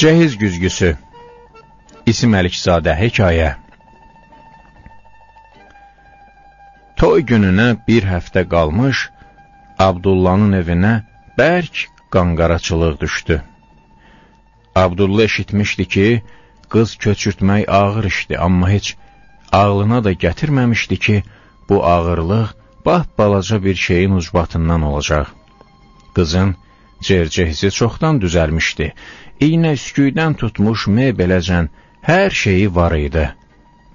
Cəhiz güzgüsü İsim Əlikzadə hekayə Toy gününə bir həftə qalmış, Abdullanın evinə bərk qanqaraçılıq düşdü. Abdullah eşitmişdi ki, qız köçürtmək ağır işdi, amma heç ağlına da gətirməmişdi ki, bu ağırlıq bah balaca bir şeyin ucbatından olacaq. Qızın Cercehisi çoxdan düzəlmişdi. İynə üsküydən tutmuş mebeləcən hər şeyi var idi.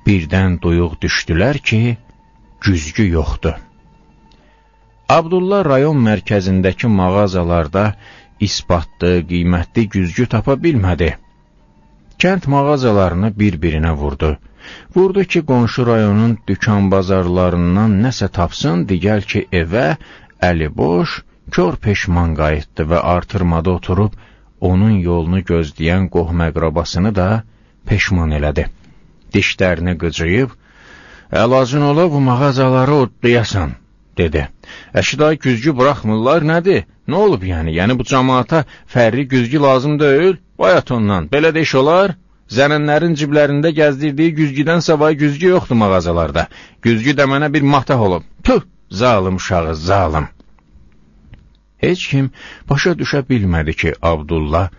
Birdən duyuq düşdülər ki, güzgü yoxdur. Abdullah rayon mərkəzindəki mağazalarda isbatlı, qiymətli güzgü tapa bilmədi. Kənd mağazalarını bir-birinə vurdu. Vurdu ki, qonşu rayonun dükan bazarlarından nəsə tapsın, digər ki, evə əli boş, kör peşman qayıtdı və artırmada oturub, onun yolunu gözləyən qohməqrabasını da peşman elədi. Dişlərini qıcıyıb, əlacın ola bu mağazaları odlayasan, dedi. Əşiday güzgü buraxmırlar, nədir? Nə olub yəni? Yəni bu cəmaata fərri güzgü lazım deyil, bayat ondan, belə də iş olar? Zənənlərin ciblərində gəzdirdiyi güzgüdən savay güzgü yoxdur mağazalarda. Güzgü də mənə bir matah olub. Tüh, zalım uşağı, zalım. Heç kim başa düşə bilmədi ki, Abdullah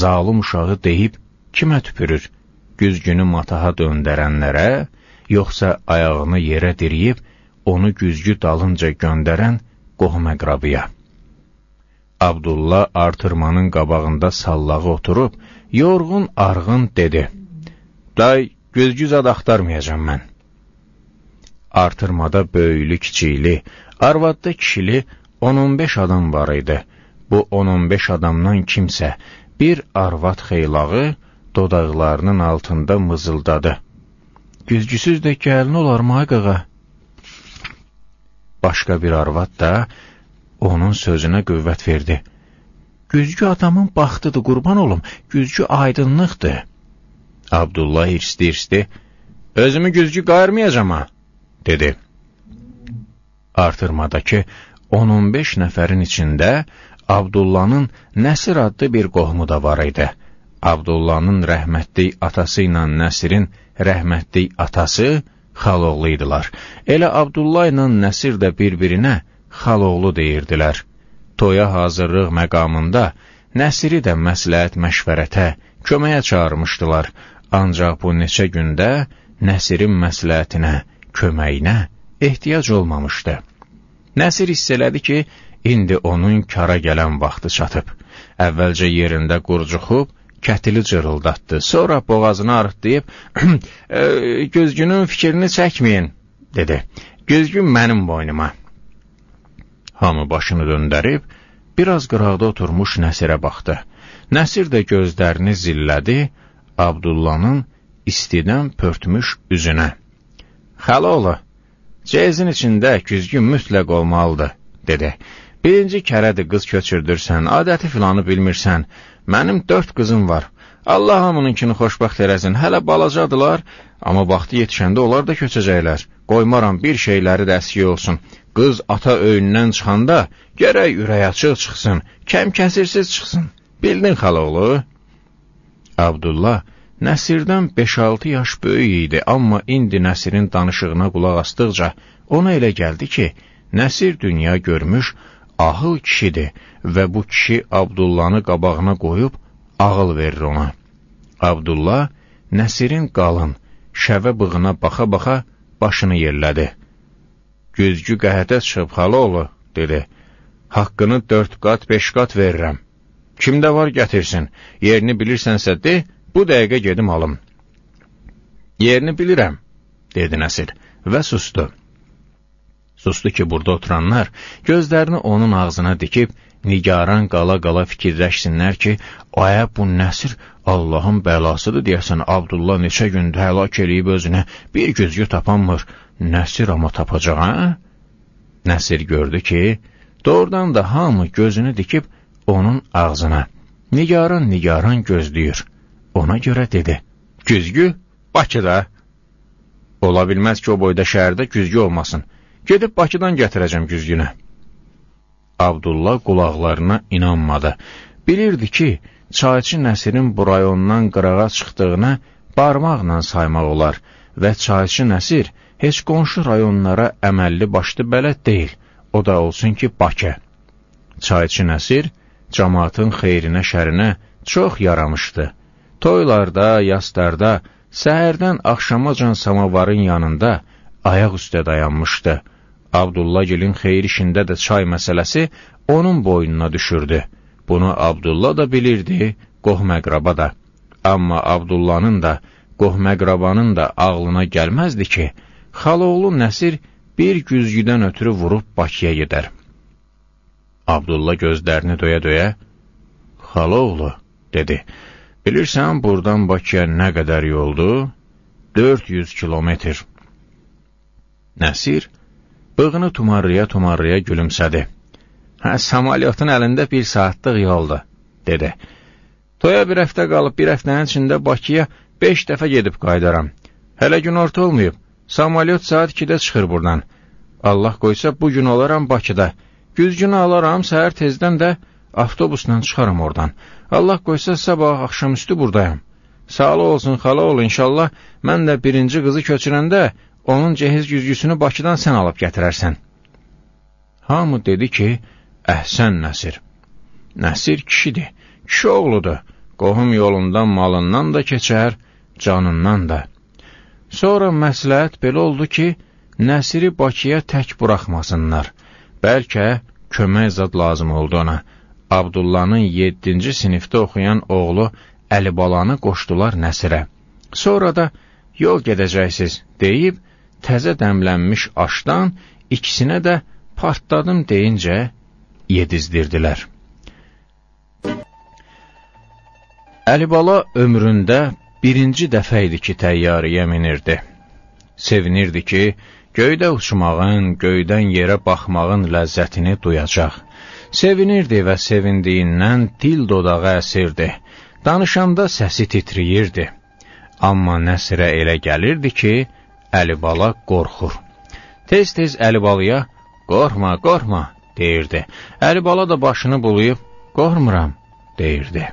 zalım uşağı deyib kimə tüpürür? Güzgünü mataha döndərənlərə, yoxsa ayağını yerə diriyib onu güzgü dalınca göndərən qohum əqrabıya. Abdullah artırmanın qabağında sallağı oturub, yorğun arğın dedi. Day, güzgü zad axtarmayacam mən. Artırmada böyülü kiçiyli, arvadda kişili 10-15 adam var idi. Bu 10-15 adamdan kimsə bir arvad xeylağı dodaqlarının altında mızıldadı. Güzgüsüz də gəlin olarmı qağa? Başqa bir arvad da onun sözünə qüvvət verdi. Güzgü adamın baxdıdır, qurban olum, güzgü aydınlıqdır. Abdullah hirsdi-hirsdi, özümü güzgü qayırmayacam ha, dedi. Artırmadakı 10-15 nəfərin içində Abdullanın Nəsir adlı bir qohumu da var idi. Abdullanın rəhmətlik atası ilə Nəsirin rəhmətlik atası xaloğlu idilər. Elə Abdullah ilə Nəsir də bir-birinə xaloğlu deyirdilər. Toya hazırlıq məqamında Nəsiri də məsləhət məşvərətə, köməyə çağırmışdılar. Ancaq bu neçə gündə Nəsirin məsləhətinə, köməyinə ehtiyac olmamışdı. Nəsir hiss elədi ki, indi onun kara gələn vaxtı çatıb. Əvvəlcə yerində qurcuxub, kətili cırıldatdı. Sonra boğazını arıtlayıb, gözgünün fikrini çəkməyin, dedi. Gözgün mənim boynuma. Hamı başını döndərib, biraz qırağda oturmuş Nəsirə baxdı. Nəsir də gözlərini zillədi Abdullanın istidən pörtmüş üzünə. Xəloğlu, Ceyzin içində güzgü mütləq olmalıdır, dedi. Birinci kərədir qız köçürdürsən, adəti filanı bilmirsən. Mənim dörd qızım var. Allah hamınınkini xoşbaxt eləsin. Hələ balacadılar, amma vaxtı yetişəndə onlar da köçəcəklər. Qoymaram bir şeyləri də əskiy olsun. Qız ata öyündən çıxanda gərək ürək açıq çıxsın, kəm kəsirsiz çıxsın. Bildin xalaoğlu? Abdullah Nəsirdən 5-6 yaş böyük idi, amma indi Nəsirin danışığına qulaq asdıqca ona elə gəldi ki, Nəsir dünya görmüş ahıl kişidir və bu kişi Abdullanı qabağına qoyub ağıl verir ona. Abdullah Nəsirin qalın, şəvə bığına baxa-baxa başını yerlədi. Güzgü qəhətə çıxıb xalaoğlu, dedi. Haqqını dörd qat, beş qat verirəm. Kimdə var gətirsin, yerini bilirsənsə de, Bu dəqiqə gedim alım. Yerini bilirəm, dedi Nəsir və sustu. Sustu ki, burada oturanlar gözlərini onun ağzına dikib, nigaran qala-qala fikirləşsinlər ki, ayə bu Nəsir Allahın bəlasıdır deyəsən, Abdullah neçə gündə həlak eləyib özünə, bir güzgü tapanmır, Nəsir amma tapacaq, hə? Nəsir gördü ki, doğrudan da hamı gözünü dikib onun ağzına, nigaran-nigaran gözləyir. Ona görə dedi. Güzgü? Bakıda. Ola bilməz ki, o boyda şəhərdə güzgü olmasın. Gedib Bakıdan gətirəcəm güzgünü. Abdullah qulaqlarına inanmadı. Bilirdi ki, çayçı Nəsirin bu rayondan qırağa çıxdığını barmaqla saymaq olar və çayçı Nəsir heç qonşu rayonlara əməlli başlı bələd deyil, o da olsun ki, Bakı. Çayçı Nəsir cəmatın xeyrinə şərinə çox yaramışdı. Toylarda, yaslarda, səhərdən axşamacan samavarın yanında ayaq üstə dayanmışdı. Abdullah Gil'in xeyir işində də çay məsələsi onun boynuna düşürdü. Bunu Abdullah da bilirdi, qohməqraba da. Amma Abdullahın da, qohməqrabanın da ağlına gəlməzdi ki, xaloğlu Nəsir bir güzgüdən ötürü vurub Bakıya gedər. Abdullah gözlərini döyə-döyə, xaloğlu, dedi, Bilirsən, buradan Bakıya nə qədər yoldur? 400 kilometr. Nəsir bığını tumarlaya-tumarlaya gülümsədi. Hə, samalyotun əlində bir saatlıq yoldur, dedi. Toya bir həftə qalıb, bir həftənin içində Bakıya beş dəfə gedib qaydaram. Hələ gün orta olmayıb. Samalyot saat 2-də çıxır buradan. Allah qoysa, bu gün olaram Bakıda. Güzgünü alaram, səhər tezdən də avtobusla çıxaram oradan. Allah qoysa sabah axşamüstü buradayam. Sağlı olsun, xala ol, inşallah mən də birinci qızı köçürəndə onun cehiz güzgüsünü Bakıdan sən alıb gətirərsən. Hamı dedi ki, əhsən Nəsir. Nəsir kişidir, kişi oğludur. Qohum yolundan malından da keçər, canından da. Sonra məsləhət belə oldu ki, Nəsiri Bakıya tək buraxmasınlar. Bəlkə kömək zad lazım oldu ona.'' Abdullanın 7-ci sinifdə oxuyan oğlu Əli balanı qoşdular Nəsirə. Sonra da yol gedəcəksiz deyib təzə dəmlənmiş aşdan ikisinə də partladım deyincə yedizdirdilər. Əlibala ömründə birinci dəfə idi ki, təyyariyə minirdi. Sevinirdi ki, göydə uçmağın, göydən yerə baxmağın ləzzətini duyacaq. Sevinirdi və sevindiyindən dil dodağa əsirdi. Danışanda səsi titriyirdi. Amma Nəsirə elə gəlirdi ki, Əlibala qorxur. Tez-tez Əlibalıya, qorxma, qorxma, deyirdi. Əlibala da başını bulayıb, qorxmuram, deyirdi.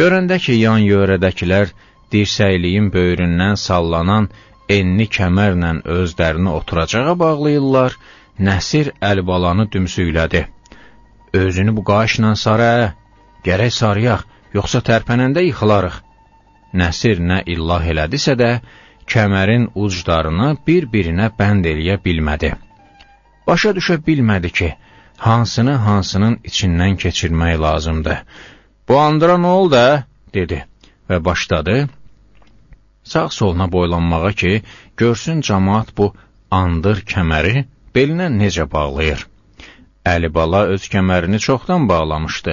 Görəndə ki, yan yörədəkilər dirsəkliyin böyründən sallanan enli kəmərlə özlərini oturacağa bağlayırlar, Nəsir Əlibalanı dümsüklədi. Özünü bu qaşla sarı, gərək sarıyaq, yoxsa tərpənəndə yıxılarıq. Nəsir nə illah elədisə də, kəmərin uclarını bir-birinə bənd eləyə bilmədi. Başa düşə bilmədi ki, hansını hansının içindən keçirmək lazımdır. Bu andıra nə oldu, hə? dedi və başladı sağ-soluna boylanmağa ki, görsün cəmaat bu andır kəməri belinə necə bağlayır. Əli bala öz kəmərini çoxdan bağlamışdı.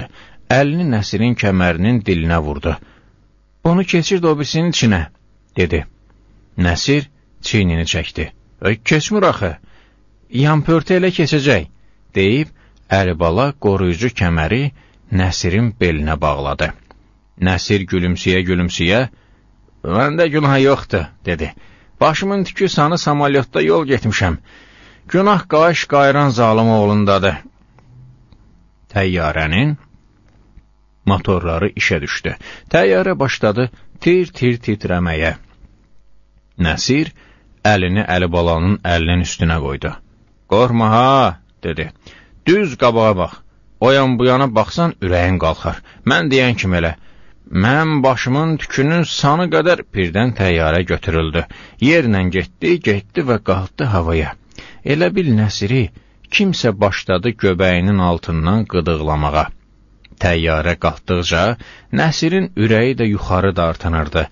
Əlini Nəsirin kəmərinin dilinə vurdu. Bunu keçir dobisinin içinə, dedi. Nəsir çiynini çəkdi. Öy, keçmir axı. Yampörtə elə keçəcək, deyib Əli bala qoruyucu kəməri Nəsirin belinə bağladı. Nəsir gülümsəyə-gülümsəyə, "Məndə günah yoxdur," dedi. "Başımın tükü sanı samalyotda yol getmişəm. Günah qayış qayıran zalım oğlundadır." Təyyarənin motorları işə düşdü. Təyyarə başladı tir-tir titrəməyə. Nəsir əlini Əlibalanın əlinin üstünə qoydu. Qorma ha, dedi. Düz qabağa bax. O yan bu yana baxsan ürəyin qalxar. Mən deyən kimi elə. Mən başımın tükünün sanı qədər birdən təyyarə götürüldü. Yerlə getdi, getdi və qalxdı havaya. Elə bil Nəsiri kimsə başladı göbəyinin altından qıdıqlamağa. Təyyarə qalxdıqca Nəsirin ürəyi də yuxarı dartınırdı.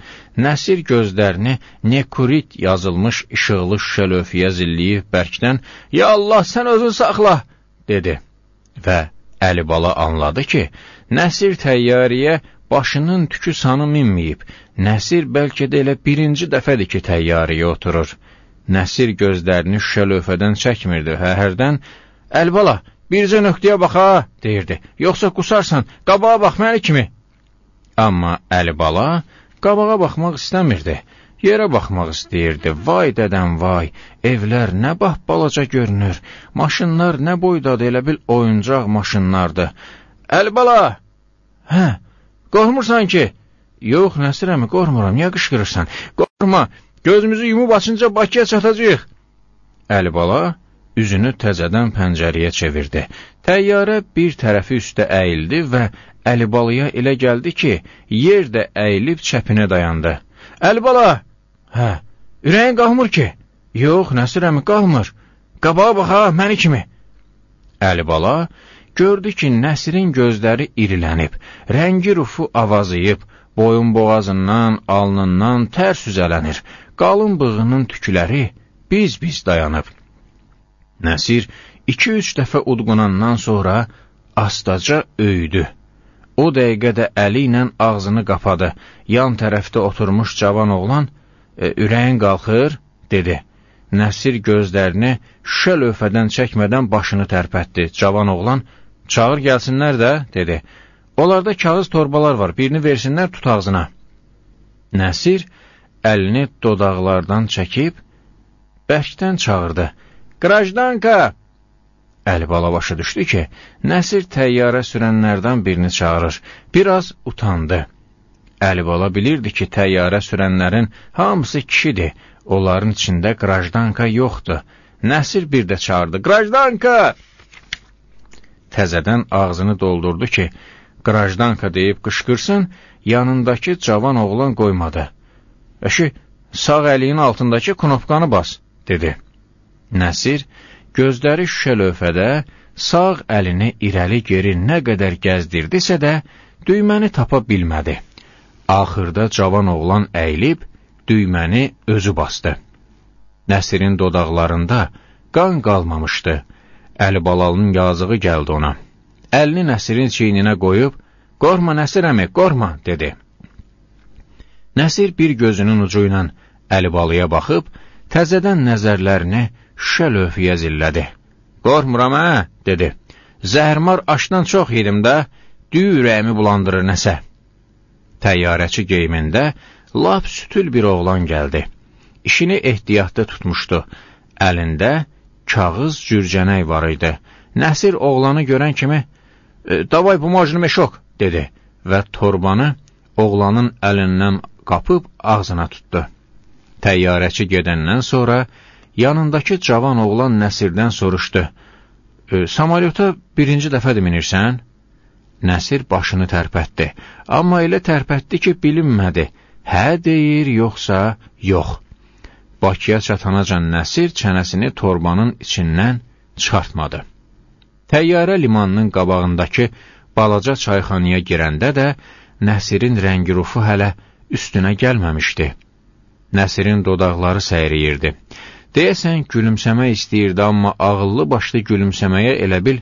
Nəsir gözlərini nekurit yazılmış işıqlı şüşə lövhəyə zilləyib bərkdən "Ya Allah, sən özün saxla!" dedi və Əlibala anladı ki, Nəsir təyyarəyə başının tükü sanı minməyib. Nəsir bəlkə də elə birinci dəfədir ki, təyyarəyə oturur. Nəsir gözlərini şüşə lövhədən çəkmirdi. Hərdən, əlbala, bircə nöqtəyə baxa, deyirdi. Yoxsa qusarsan, qabağa bax məni kimi. Amma əlbala qabağa baxmaq istəmirdi. Yerə baxmaq istəyirdi. Vay dədəm, vay, evlər nə bax balaca görünür. Maşınlar nə boydadır, elə bil oyuncaq maşınlardır. Əlbala! Hə, qormursan ki? Yox, Nəsir əmi, qormuram, niyə qışqırırsan? Qorma! Qorma! Gözümüzü yumub açınca Bakıya çatacağıq. Əlibala üzünü təzədən pəncərəyə çevirdi. Təyyarə bir tərəfi üstə əyildi və Əlibalıya elə gəldi ki, yer də əyilib çəpinə dayandı. Əlibala! Hə, ürəyin qalmır ki? Yox, Nəsir əmi qalmır. Qabağa baxa, məni kimi. Əlibala gördü ki, Nəsirin gözləri irilənib, rəngi rufu avazıyıb, boyun boğazından, alnından tər süzələnir qalın bığının tükləri biz-biz dayanıb. Nəsir iki-üç dəfə udqunandan sonra astaca öyüdü. O dəqiqədə əli ilə ağzını qapadı. Yan tərəfdə oturmuş cavan oğlan, e, ürəyin qalxır, dedi. Nəsir gözlərini şüşə lövhədən çəkmədən başını tərpətdi. Cavan oğlan, çağır gəlsinlər də, dedi. Onlarda kağız torbalar var, birini versinlər tut ağzına. Nəsir, əlini dodaqlardan çəkib, bərkdən çağırdı. Qrajdanka! Əli bala başa düşdü ki, Nəsir təyyarə sürənlərdən birini çağırır. Biraz utandı. Əli bala bilirdi ki, təyyarə sürənlərin hamısı kişidir. Onların içində qrajdanka yoxdur. Nəsir bir də çağırdı. Qrajdanka! Təzədən ağzını doldurdu ki, qrajdanka deyib qışqırsın, yanındakı cavan oğlan qoymadı. Əşi, sağ əliyin altındakı knopkanı bas, dedi. Nəsir gözləri şüşə lövhədə sağ əlini irəli geri nə qədər gəzdirdisə də, düyməni tapa bilmədi. Axırda cavan oğlan əyilib, düyməni özü bastı. Nəsirin dodaqlarında qan qalmamışdı. Əli balalının yazığı gəldi ona. Əlini Nəsirin çiyninə qoyub, qorma Nəsir əmi, qorma, dedi. Nəsir bir gözünün ucu ilə Əlibalıya baxıb, təzədən nəzərlərini şüşə lövhəyə zillədi. Qorxmuram hə, dedi. Zəhərmar aşdan çox yedim də, düyü ürəyimi bulandırır nəsə. Təyyarəçi geyimində lap sütül bir oğlan gəldi. İşini ehtiyatda tutmuşdu. Əlində kağız cürcənək var idi. Nəsir oğlanı görən kimi, e, davay bu majını meşok, dedi və torbanı oğlanın əlindən qapıb ağzına tutdu. Təyyarəçi gedəndən sonra yanındakı cavan oğlan Nəsirdən soruşdu. E, samalyota birinci dəfədir minirsən? Nəsir başını tərpətdi, amma elə tərpətdi ki, bilinmədi. Hə deyir, yoxsa yox. Bakıya çatanacan Nəsir çənəsini torbanın içindən çıxartmadı. Təyyarə limanının qabağındakı balaca çayxanaya girəndə də Nəsirin rəngi rufu hələ üstünə gəlməmişdi. Nəsirin dodaqları səyriyirdi. Deyəsən, gülümsəmək istəyirdi, amma ağıllı başlı gülümsəməyə elə bil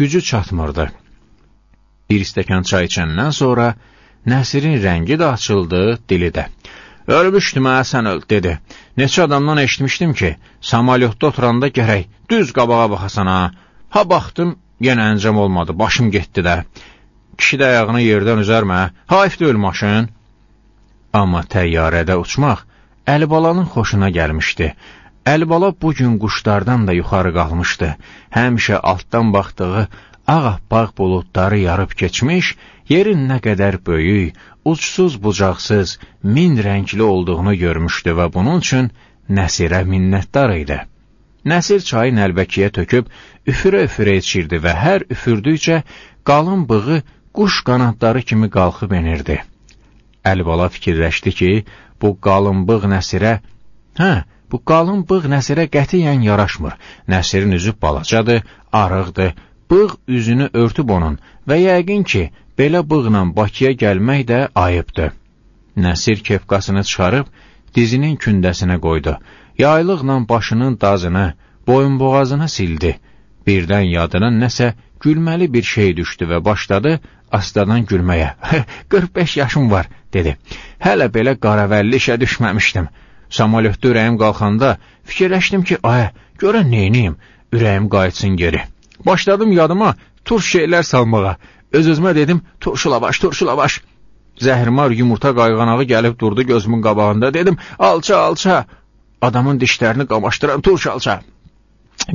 gücü çatmırdı. Bir stəkan çay içəndən sonra Nəsirin rəngi də açıldı, dili də. Ölmüşdüm hə, sən öl, dedi. Neçə adamdan eşitmişdim ki, samalyotda oturanda gərək düz qabağa baxasan ha. Ha baxdım, yenə əncam olmadı, başım getdi də. Kişi də ayağını yerdən üzərmə, haifdə öl maşın, Amma təyyarədə uçmaq Əlibalanın xoşuna gəlmişdi. Əlibala bu gün quşlardan da yuxarı qalmışdı. Həmişə altdan baxdığı ağappaq buludları yarıb keçmiş, yerin nə qədər böyük, uçsuz bucaqsız, min rəngli olduğunu görmüşdü və bunun üçün Nəsirə minnətdar idi. Nəsir çayın əlbəkiyə töküb üfürə-üfürə içirdi və hər üfürdükcə qalın bığı quş qanadları kimi qalxıb enirdi. Əlibala fikirləşdi ki, bu qalınbığ Nəsirə, hə, bu qalınbığ Nəsirə qətiyyən yaraşmır. Nəsirin üzü balacadır, arıqdır. Bığ üzünü örtüb onun və yəqin ki, belə bığla Bakıya gəlmək də ayıbdır. Nəsir kepkasını çıxarıb dizinin kündəsinə qoydu. Yaylıqla başının dazını, boyunboğazını sildi. Birdən yadına nəsə gülməli bir şey düşdü və başladı astadan gülməyə. 45 yaşım var, dedi. Hələ belə qaravəlli işə düşməmişdim. Samolyotda ürəyim qalxanda fikirləşdim ki, ay, görən neyniyim, ürəyim qayıtsın geri. Başladım yadıma turş şeylər salmağa. Öz-özümə dedim, turşulavaş, turşulavaş. Zəhrimar yumurta qayğanağı gəlib durdu gözümün qabağında. Dedim, alça, alça. Adamın dişlərini qamaşdıran turş alça.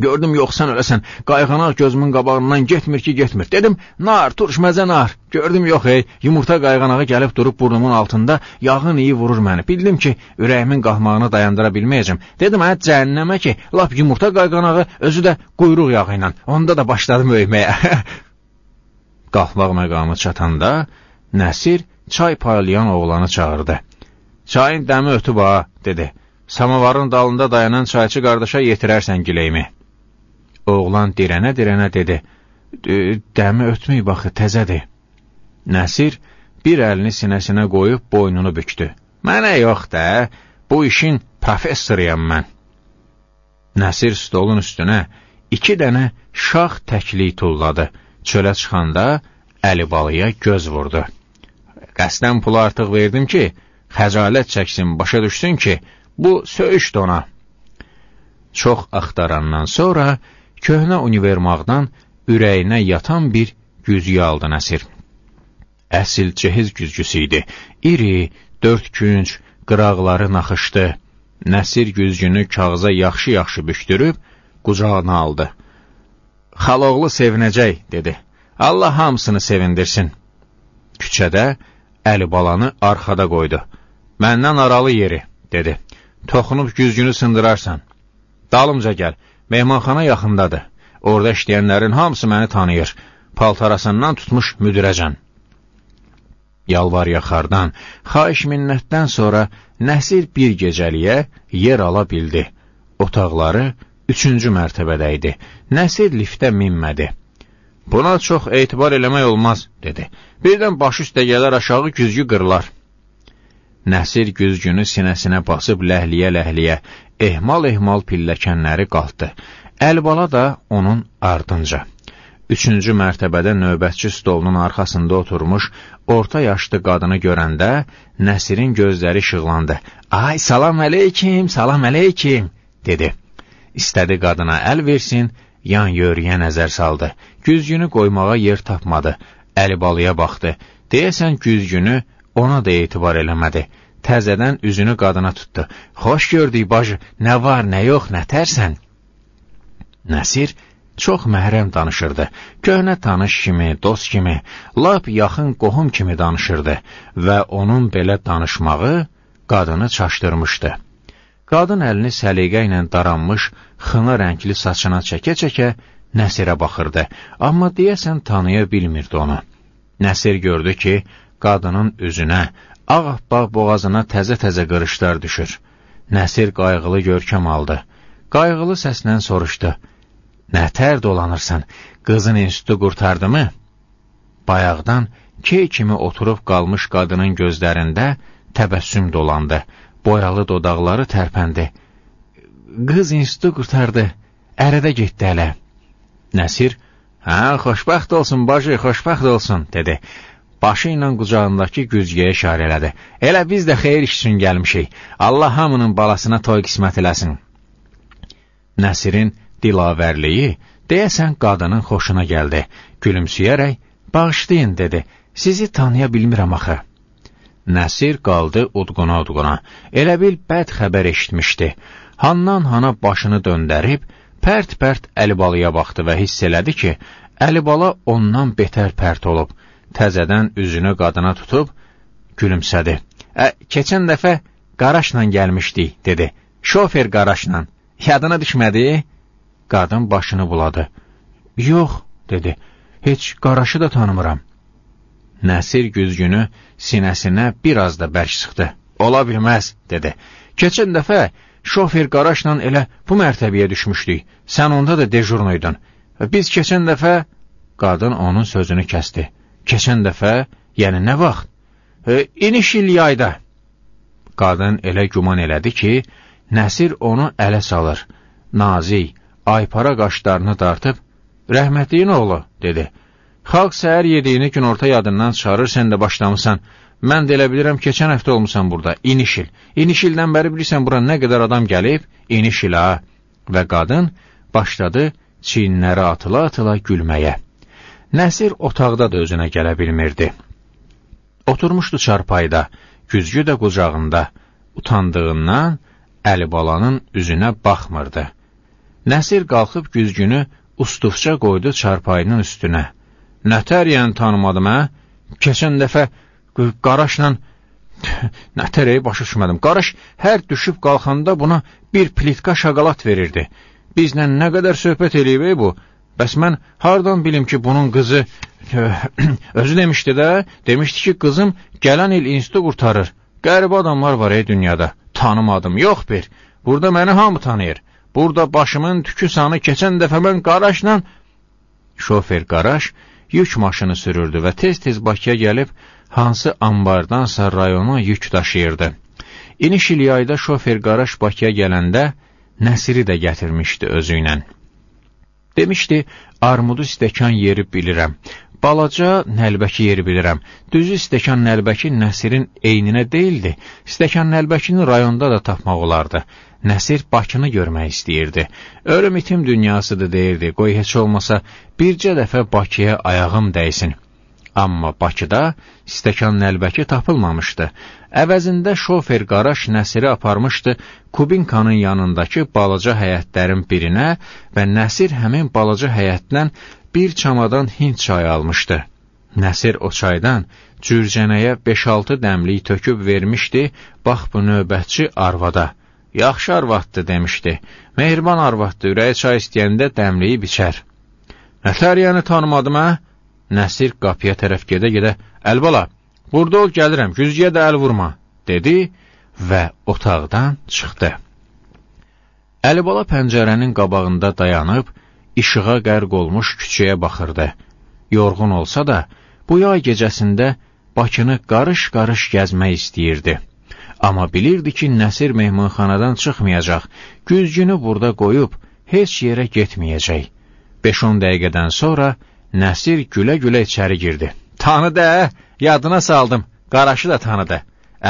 Gördüm yoxsan öləsən. Qayğanaq gözümün qabağından getmir ki, getmir. Dedim, nar, turşməzə nar. Gördüm yox, ey, yumurta qayğanağı gəlib durub burnumun altında yağın iyi vurur məni. Bildim ki, ürəyimin qalxmağını dayandıra bilməyəcəm. Dedim, hə, cəhənnəmə ki, lap yumurta qayğanağı, özü də quyruq yağı ilə. Onda da başladım öyməyə. Qalxmaq məqamı çatanda Nəsir çay paylayan oğlanı çağırdı. Çayın dəmi ötüb ha, dedi samavarın dalında dayanan çayçı qardaşa yetirərsən giləyimi. Oğlan dirənə-dirənə dedi, dəmi ötmək baxı, təzədir. Nəsir bir əlini sinəsinə qoyub boynunu büktü. Mənə yox da, bu işin professoruyam mən. Nəsir stolun üstünə iki dənə şax təkliyi tulladı. Çölə çıxanda əli balıya göz vurdu. Qəsdən pulu artıq verdim ki, xəcalət çəksin, başa düşsün ki, Bu söyüşdü ona. Çox axtarandan sonra köhnə univermağdan ürəyinə yatan bir güzgü aldı Nəsir. Əsil cehiz güzgüsü idi. İri, dörd künc, qıraqları naxışdı. Nəsir güzgünü kağıza yaxşı-yaxşı bükdürüb qucağına aldı. Xaloğlu sevinəcək, dedi. Allah hamısını sevindirsin. Küçədə əli balanı arxada qoydu. Məndən aralı yeri, dedi toxunub güzgünü sındırarsan. Dalımca gəl, mehmanxana yaxındadır. Orada işləyənlərin hamısı məni tanıyır. Paltarasından tutmuş müdirəcən. Yalvar yaxardan, xaiş minnətdən sonra Nəsir bir gecəliyə yer ala bildi. Otaqları üçüncü mərtəbədə idi. Nəsir liftə minmədi. Buna çox etibar eləmək olmaz, dedi. Birdən baş üstə gələr aşağı güzgü qırlar. Nəsir güzgünü sinəsinə basıb ləhliyə-ləhliyə, ehmal-ehmal pilləkənləri qalxdı. Əlbala da onun ardınca. Üçüncü mərtəbədə növbətçi stolunun arxasında oturmuş orta yaşlı qadını görəndə Nəsirin gözləri işıqlandı. Ay, salam əleykim, salam əleykim, dedi. İstədi qadına əl versin, yan yörüyə nəzər saldı. Güzgünü qoymağa yer tapmadı. Əlibalıya baxdı. Deyəsən güzgünü Ona da etibar eləmədi. Təzədən üzünü qadına tutdu. Xoş gördük, bacı, nə var, nə yox, nə tərsən? Nəsir çox məhrəm danışırdı. Köhnə tanış kimi, dost kimi, lap yaxın qohum kimi danışırdı və onun belə danışmağı qadını çaşdırmışdı. Qadın əlini səliqə ilə daranmış, xına rəngli saçına çəkə-çəkə Nəsirə baxırdı, amma deyəsən tanıya bilmirdi onu. Nəsir gördü ki, qadının üzünə, ağappaq boğazına təzə-təzə qırışlar düşür. Nəsir qayğılı görkəm aldı. Qayğılı səslə soruşdu. Nətər dolanırsan, qızın institutu qurtardımı? Bayaqdan key kimi oturub qalmış qadının gözlərində təbəssüm dolandı. Boyalı dodaqları tərpəndi. Qız institutu qurtardı. Ərədə getdi hələ. Nəsir, hə, xoşbaxt olsun, bacı, xoşbaxt olsun, dedi başı ilə qucağındakı güzgəyə işarə elədi. Elə biz də xeyir iş üçün gəlmişik. Allah hamının balasına toy qismət eləsin. Nəsirin dilavərliyi deyəsən qadının xoşuna gəldi. Gülümsəyərək, bağışlayın dedi, sizi tanıya bilmirəm axı. Nəsir qaldı udquna-udquna, elə bil bəd xəbər eşitmişdi. Handan-hana başını döndərib, pərt-pərt Əlibalıya baxdı və hiss elədi ki, Əlibala ondan betər pərt olub təzədən üzünü qadına tutub gülümsədi. Ə, keçən dəfə qaraşla gəlmişdik, dedi. Şofer qaraşla. Yadına düşmədi? Qadın başını buladı. Yox, dedi. Heç qaraşı da tanımıram. Nəsir güzgünü sinəsinə bir az da bərk sıxdı. Ola bilməz, dedi. Keçən dəfə şofer qaraşla elə bu mərtəbəyə düşmüşdük. Sən onda da dejurnuydun. Biz keçən dəfə... Qadın onun sözünü kəsti. Keçən dəfə, yəni nə vaxt? E, iniş il yayda. Qadın elə güman elədi ki, Nəsir onu ələ salır. Nazik, aypara qaşlarını dartıb, rəhmətliyin oğlu, dedi. Xalq səhər yediyini gün orta yadından çıxarır, sən də başlamısan. Mən də elə bilirəm, keçən həftə olmusan burada, inişil. İnişildən bəri bilirsən, bura nə qədər adam gəlib, inişil ha. Və qadın başladı çiyinləri atıla-atıla gülməyə. Nəsir otaqda da özünə gələ bilmirdi. Oturmuşdu çarpayda, güzgü də qucağında. Utandığından Əli balanın üzünə baxmırdı. Nəsir qalxıb güzgünü ustufça qoydu çarpayının üstünə. Nətər yəni tanımadım, hə? Keçən dəfə qaraşla nətərəyi başa düşmədim. Qaraş hər düşüb qalxanda buna bir plitka şaqalat verirdi. Bizlə nə qədər söhbət eləyib, bu? Bəs mən hardan bilim ki, bunun qızı özü demişdi də, demişdi ki, qızım gələn il institutu qurtarır. Qəribə adamlar var ey dünyada. Tanımadım, yox bir. Burada məni hamı tanıyır. Burada başımın tükü sanı keçən dəfə mən qaraşla... Şofer qaraş yük maşını sürürdü və tez-tez Bakıya gəlib hansı ambardansa rayona yük daşıyırdı. İniş il yayda şofer qaraş Bakıya gələndə Nəsiri də gətirmişdi özü ilə. Demişdi, armudu stəkan yeri bilirəm. Balaca nəlbəki yeri bilirəm. Düzü stəkan nəlbəki Nəsirin eyninə deyildi. Stəkan nəlbəkini rayonda da tapmaq olardı. Nəsir Bakını görmək istəyirdi. Ölüm itim dünyasıdır deyirdi. Qoy heç olmasa bircə dəfə Bakıya ayağım dəysin. Amma Bakıda stəkan nəlbəki tapılmamışdı. Əvəzində şofer Qaraş Nəsiri aparmışdı Kubinkanın yanındakı balaca həyətlərin birinə və Nəsir həmin balaca həyətdən bir çamadan Hind çayı almışdı. Nəsir o çaydan cürcənəyə 5-6 dəmlik töküb vermişdi, bax bu növbətçi arvada. Yaxşı arvaddı demişdi. Mehriban arvaddı, ürəyə çay istəyəndə dəmliyi biçər. Nətər yəni tanımadım hə? Nəsir qapıya tərəf gedə-gedə, əlbala, Burada ol, gəlirəm, güzgüyə də əl vurma, dedi və otaqdan çıxdı. Əlibala pəncərənin qabağında dayanıb, işığa qərq olmuş küçəyə baxırdı. Yorğun olsa da, bu yay gecəsində Bakını qarış-qarış gəzmək istəyirdi. Amma bilirdi ki, Nəsir mehmanxanadan çıxmayacaq, güzgünü burada qoyub heç yerə getməyəcək. 5-10 dəqiqədən sonra Nəsir gülə-gülə içəri girdi. Tanı də, hə? Yadına saldım, qaraşı da tanıdı.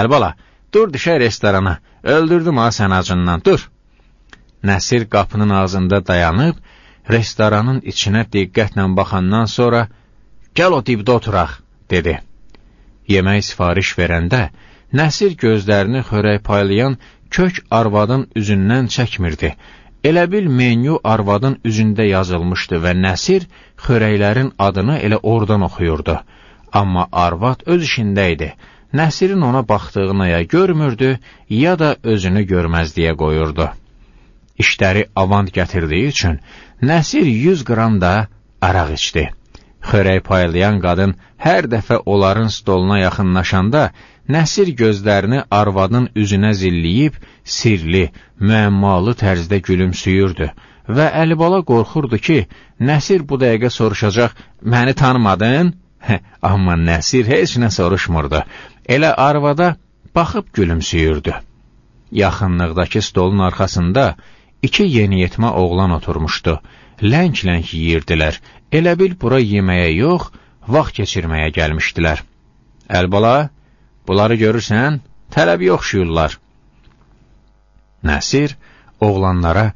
Əlbala, dur düşək restorana, öldürdüm ha sən acından, dur. Nəsir qapının ağzında dayanıb, restoranın içinə diqqətlə baxandan sonra, gəl o dibdə oturaq, dedi. Yemək sifariş verəndə, Nəsir gözlərini xörək paylayan kök arvadın üzündən çəkmirdi. Elə bil menyu arvadın üzündə yazılmışdı və Nəsir xörəklərin adını elə oradan oxuyurdu.'' Amma arvad öz işində idi. Nəsirin ona baxdığını ya görmürdü, ya da özünü görməzliyə qoyurdu. İşləri avant gətirdiyi üçün Nəsir 100 qram da araq içdi. Xörək paylayan qadın hər dəfə onların stoluna yaxınlaşanda Nəsir gözlərini arvadın üzünə zilləyib, sirli, müəmmalı tərzdə gülümsüyürdü və Əlibala qorxurdu ki, Nəsir bu dəqiqə soruşacaq, məni tanımadın? Hə, amma Nəsir heç nə soruşmurdu. Elə arvada baxıb gülümsüyürdü. Yaxınlıqdakı stolun arxasında iki yeniyetmə oğlan oturmuşdu. Ləng-ləng yiyirdilər. Elə bil bura yeməyə yox, vaxt keçirməyə gəlmişdilər. Əlbala, bunları görürsən, tələbi oxşuyurlar. Nəsir oğlanlara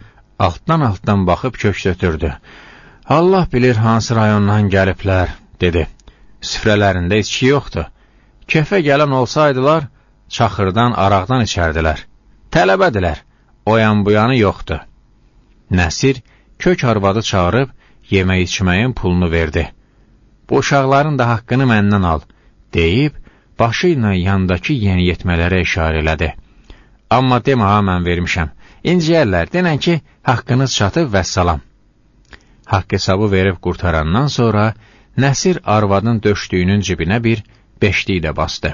altdan-altdan baxıb köks ötürdü. Allah bilir hansı rayondan gəliblər, dedi süfrələrində içki yoxdur. Kefə gələn olsaydılar, çaxırdan, araqdan içərdilər. Tələbədilər, oyan buyanı yoxdur. Nəsir kök arvadı çağırıb, yemək içməyin pulunu verdi. Bu uşaqların da haqqını məndən al, deyib, başı ilə yandakı yeniyetmələrə işarə elədi. Amma demə ha, mən vermişəm. İnciyərlər, denən ki, haqqınız çatıb və salam. Haqq hesabı verib qurtarandan sonra, Nəsir arvadın döşdüyünün cibinə bir beşlik də basdı.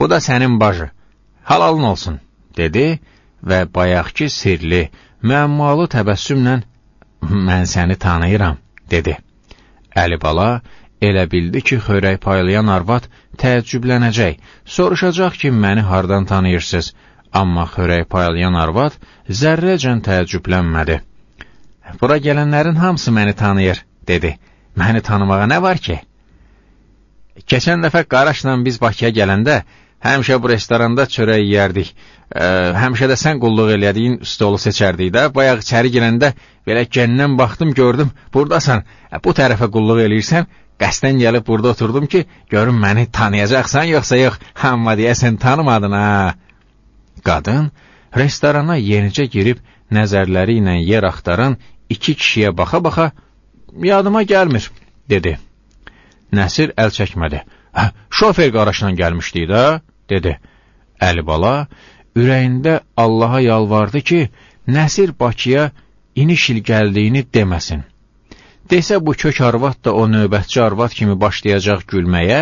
Bu da sənin bacı. Halalın olsun, dedi və bayaqki sirli, müəmmalı təbəssümlə mən səni tanıyıram, dedi. Əlibala elə bildi ki, xörək paylayan arvad təəccüblənəcək, soruşacaq ki, məni hardan tanıyırsınız? Amma xörək paylayan arvad zərrəcən təəccüblənmədi. Bura gələnlərin hamısı məni tanıyır, dedi. Məni tanımağa nə var ki? Keçən dəfə Qaraşla biz Bakıya gələndə həmişə bu restoranda çörək yeyərdik. E, həmişə də sən qulluq elədiyin stolu seçərdik də. Bayaq içəri girəndə belə gəndən baxdım, gördüm, burdasan. E, bu tərəfə qulluq eləyirsən, qəsdən gəlib burada oturdum ki, görüm məni tanıyacaqsan yoxsa yox. Amma deyəsən tanımadın ha. Hə. Qadın restorana yenicə girib nəzərləri ilə yer axtaran iki kişiyə baxa-baxa Yadıma gəlmir, dedi. Nəsir əl çəkmədi. Hə, şofer qaraşla gəlmişdi də, dedi. Əlibala ürəyində Allaha yalvardı ki, Nəsir Bakıya iniş il gəldiyini deməsin. Desə bu kök arvad da o növbətçi arvad kimi başlayacaq gülməyə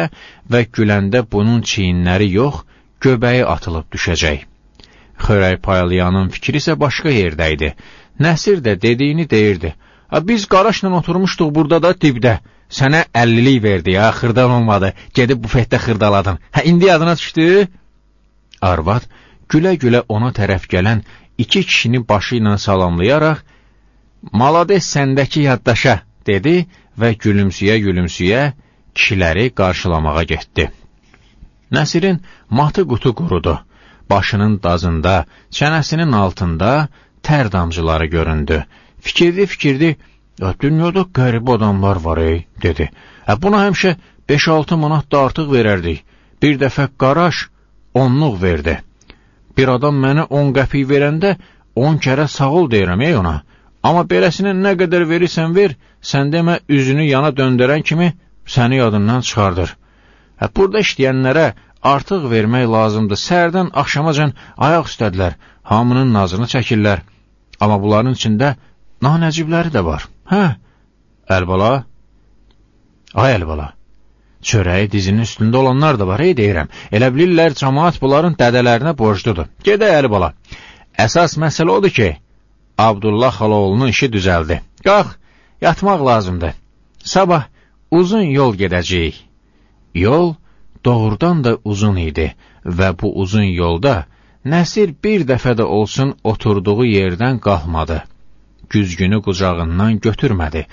və güləndə bunun çiyinləri yox, göbəyi atılıb düşəcək. Xörək paylayanın fikri isə başqa yerdə idi. Nəsir də dediyini deyirdi. Biz qaraşla oturmuşduq burada da dibdə. Sənə 50-lik verdi, ya, xırdan olmadı. Gedib bufetdə xırdaladın. Hə, indi yadına düşdü? Arvad gülə-gülə ona tərəf gələn iki kişini başı ilə salamlayaraq, Malades səndəki yaddaşa, dedi və gülümsüyə-gülümsüyə kişiləri qarşılamağa getdi. Nəsirin matı qutu qurudu. Başının dazında, çənəsinin altında tər damcıları göründü. Fikirli-fikirli, dünyada qəribə adamlar var, ey, dedi. Hə, buna həmişə 5-6 manat da artıq verərdik. Bir dəfə qaraş onluq verdi. Bir adam mənə 10 qəpik verəndə 10 kərə sağ ol deyirəm, ey ona. Amma beləsinə nə qədər verirsən ver, sən demə üzünü yana döndərən kimi səni yadından çıxardır. Hə, burada işləyənlərə artıq vermək lazımdır. Səhərdən axşamacan ayaq üstədilər, hamının nazını çəkirlər. Amma bunların içində Nanəcibləri də var. Hə, Əlbala? Ay Əlbala, çörəyi dizinin üstündə olanlar da var, hey deyirəm. Elə bilirlər cəmaat bunların dədələrinə borcludur. Gedək Əlbala. Əsas məsələ odur ki, Abdullah xalaoğlunun işi düzəldi. Qalx, yatmaq lazımdır. Sabah uzun yol gedəcəyik. Yol doğrudan da uzun idi və bu uzun yolda Nəsir bir dəfə də olsun oturduğu yerdən qalxmadı.'' güzgünü qucağından götürmədi,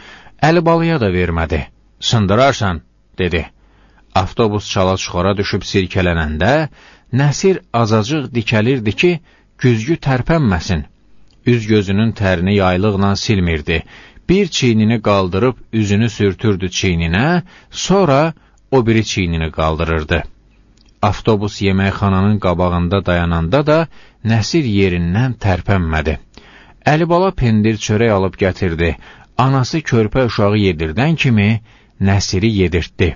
Əlibalıya da vermədi. Sındırarsan, dedi. Avtobus çala çuxara düşüb sirkələnəndə, Nəsir azacıq dikəlirdi ki, güzgü tərpənməsin. Üz-gözünün tərini yaylıqla silmirdi. Bir çiynini qaldırıb üzünü sürtürdü çiyninə, sonra o biri çiynini qaldırırdı. Avtobus yeməkxananın qabağında dayananda da Nəsir yerindən tərpənmədi. Əlibala pendir çörək alıb gətirdi. Anası körpə uşağı yedirdən kimi Nəsiri yedirtdi.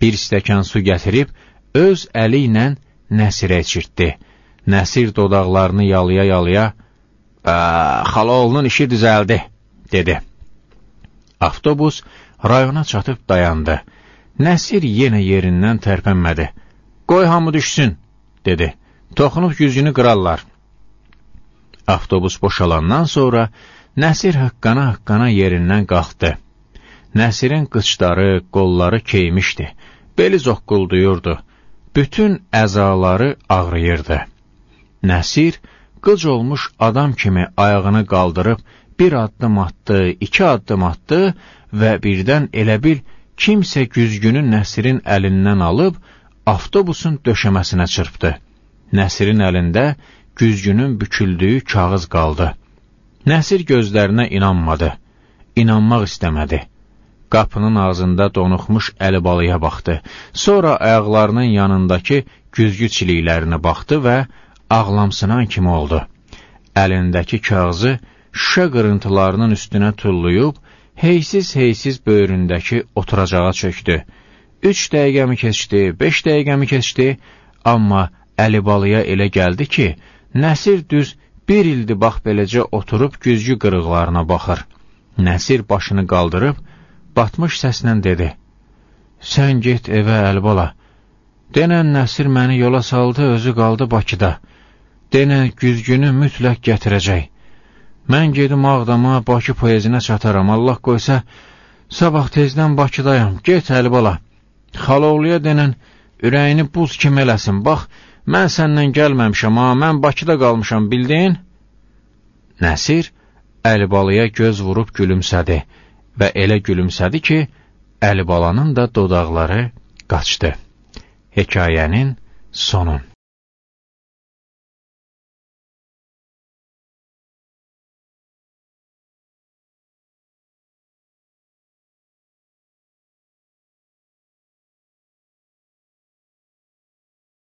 Bir stəkan su gətirib öz əli ilə Nəsirə içirtdi. Nəsir dodaqlarını yalaya-yalaya "Xala oğlunun işi düzəldi" dedi. Avtobus rayona çatıb dayandı. Nəsir yenə yerindən tərpənmədi. "Qoy hamı düşsün" dedi. "Toxunub yüzünü qırarlar." Avtobus boşalandan sonra Nəsir haqqana-haqqana yerindən qalxdı. Nəsirin qıçları, qolları keymişdi. Beli zoqqulduyurdu. Bütün əzaları ağrıyırdı. Nəsir qıc olmuş adam kimi ayağını qaldırıb bir addım atdı, iki addım atdı və birdən elə bil kimsə güzgünü Nəsirin əlindən alıb avtobusun döşəməsinə çırpdı. Nəsirin əlində güzgünün büküldüyü kağız qaldı. Nəsir gözlərinə inanmadı, inanmaq istəmədi. Qapının ağzında donuxmuş Əlibalıya baxdı, sonra ayaqlarının yanındakı güzgü çiliklərinə baxdı və ağlamsınan kimi oldu. Əlindəki kağızı şüşə qırıntılarının üstünə tullayıb, heysiz-heysiz böyründəki oturacağa çöktü. Üç dəqiqəmi keçdi, beş dəqiqəmi keçdi, amma Əlibalıya elə gəldi ki, Nəsir düz bir ildir bax beləcə oturub güzgü qırıqlarına baxır. Nəsir başını qaldırıb, batmış səslə dedi. Sən get evə əlbala. Denən Nəsir məni yola saldı, özü qaldı Bakıda. Denən güzgünü mütləq gətirəcək. Mən gedim Ağdama, Bakı poezinə çataram. Allah qoysa, sabah tezdən Bakıdayam. Get əlbala. Xaloğluya denən ürəyini buz kim eləsin. Bax, Mən səndən gəlməmişəm, ha, mən Bakıda qalmışam, bildin? Nəsir Əlibalıya göz vurub gülümsədi və elə gülümsədi ki, Əlibalanın da dodaqları qaçdı. Hekayənin sonu